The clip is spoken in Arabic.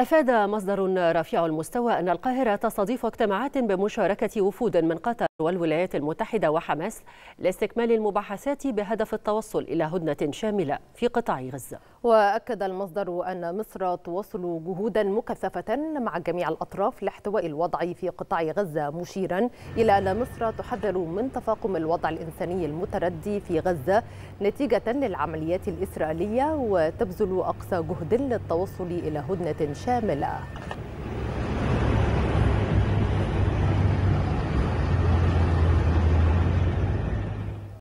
أفاد مصدر رفيع المستوى أن القاهرة تستضيف اجتماعات بمشاركة وفود من قطر والولايات المتحدة وحماس لاستكمال المباحثات بهدف التوصل إلى هدنة شاملة في قطاع غزة وأكد المصدر أن مصر تواصل جهودا مكثفة مع جميع الأطراف لاحتواء الوضع في قطاع غزة مشيرا إلى أن مصر تحذر من تفاقم الوضع الإنساني المتردي في غزة نتيجة للعمليات الإسرائيلية وتبذل أقصى جهد للتوصل إلى هدنة شاملة